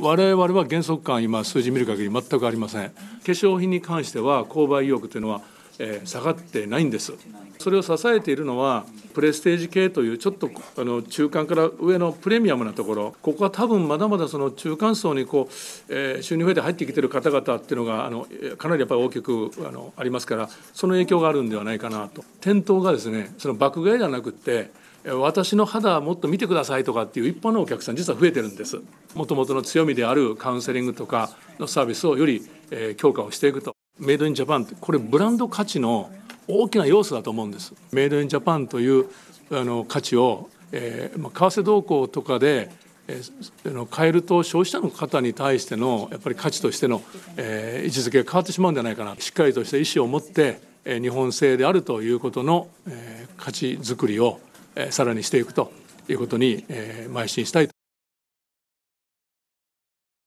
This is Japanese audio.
我々は原則感今数字見る限り全くありません化粧品に関しては購買意欲というのは下がってないんです。それを支えているのはプレステージ系というちょっとあの中間から上のプレミアムなところここは多分まだまだその中間層にこう、えー、収入増えて入ってきてる方々っていうのがあのかなりやっぱり大きくあのありますからその影響があるんではないかなと。店頭がですねその爆買いじゃなくて私の肌もっと見てくださいとかっていう一般のお客さん実は増えてるんですもともとの強みであるカウンセリングとかのサービスをより強化をしていくとメイドインジャパンってこれブランド価値の大きな要素だと思うんですメイドインジャパンというあの価値を、えーまあ、為替動向とかで、えー、変えると消費者の方に対してのやっぱり価値としての、えー、位置づけが変わってしまうんじゃないかなしっかりとした意思を持って、えー、日本製であるということの、えー、価値づくりを、えー、さらにしていくということに、えー、邁進したい。